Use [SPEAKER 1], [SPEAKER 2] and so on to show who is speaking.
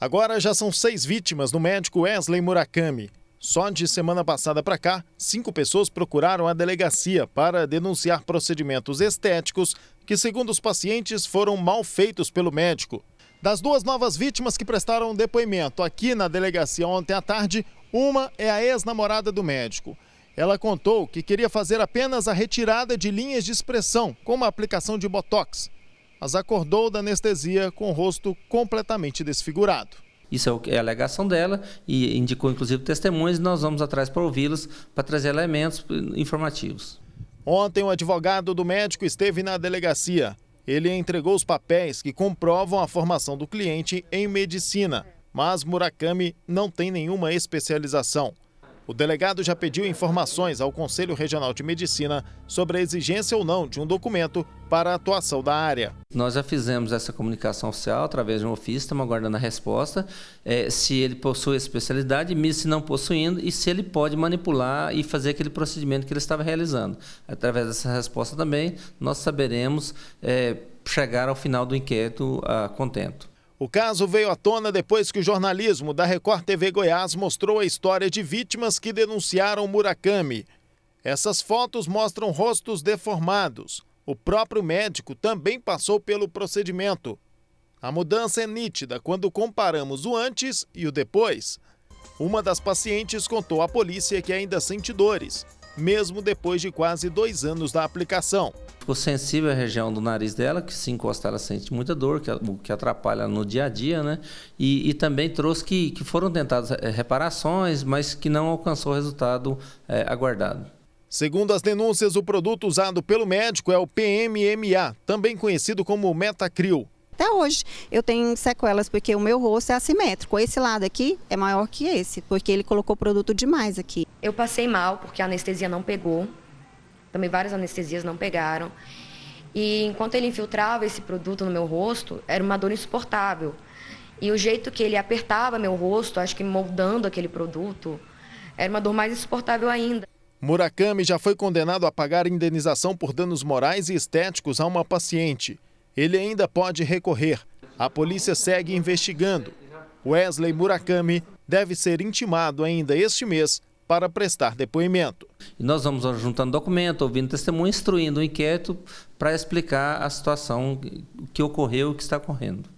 [SPEAKER 1] Agora já são seis vítimas no médico Wesley Murakami. Só de semana passada para cá, cinco pessoas procuraram a delegacia para denunciar procedimentos estéticos que, segundo os pacientes, foram mal feitos pelo médico. Das duas novas vítimas que prestaram depoimento aqui na delegacia ontem à tarde, uma é a ex-namorada do médico. Ela contou que queria fazer apenas a retirada de linhas de expressão, com uma aplicação de botox as acordou da anestesia com o rosto completamente desfigurado.
[SPEAKER 2] Isso é, é a alegação dela e indicou inclusive testemunhas e nós vamos atrás para ouvi-los,
[SPEAKER 1] para trazer elementos informativos. Ontem, o um advogado do médico esteve na delegacia. Ele entregou os papéis que comprovam a formação do cliente em medicina, mas Murakami não tem nenhuma especialização. O delegado já pediu informações ao Conselho Regional de Medicina sobre a exigência ou não de um documento para a atuação da área.
[SPEAKER 2] Nós já fizemos essa comunicação oficial através de um ofício, estamos aguardando a resposta, é, se ele possui especialidade, se não possuindo, e se ele pode manipular e fazer aquele procedimento que ele estava realizando. Através dessa resposta também, nós saberemos é, chegar ao final do inquérito a contento.
[SPEAKER 1] O caso veio à tona depois que o jornalismo da Record TV Goiás mostrou a história de vítimas que denunciaram Murakami. Essas fotos mostram rostos deformados. O próprio médico também passou pelo procedimento. A mudança é nítida quando comparamos o antes e o depois. Uma das pacientes contou à polícia que ainda sente dores, mesmo depois de quase dois anos da aplicação.
[SPEAKER 2] Ficou sensível à região do nariz dela, que se encosta ela sente muita dor, que, que atrapalha no dia a dia, né? E, e também trouxe que, que foram tentadas é, reparações, mas que não alcançou o resultado
[SPEAKER 1] é, aguardado. Segundo as denúncias, o produto usado pelo médico é o PMMA, também conhecido como Metacril
[SPEAKER 2] até hoje eu tenho sequelas, porque o meu rosto é assimétrico. Esse lado aqui é maior que esse, porque ele colocou produto demais aqui. Eu passei mal, porque a anestesia não pegou. Também várias anestesias não pegaram. E enquanto ele infiltrava esse produto no meu rosto, era uma dor insuportável. E o jeito que ele apertava meu rosto, acho que moldando aquele produto, era uma dor mais insuportável
[SPEAKER 1] ainda. Murakami já foi condenado a pagar indenização por danos morais e estéticos a uma paciente. Ele ainda pode recorrer. A polícia segue investigando. Wesley Murakami deve ser intimado ainda este mês para prestar depoimento.
[SPEAKER 2] nós vamos juntando documento, ouvindo testemunho, instruindo o um inquérito para explicar a situação que ocorreu e que está ocorrendo.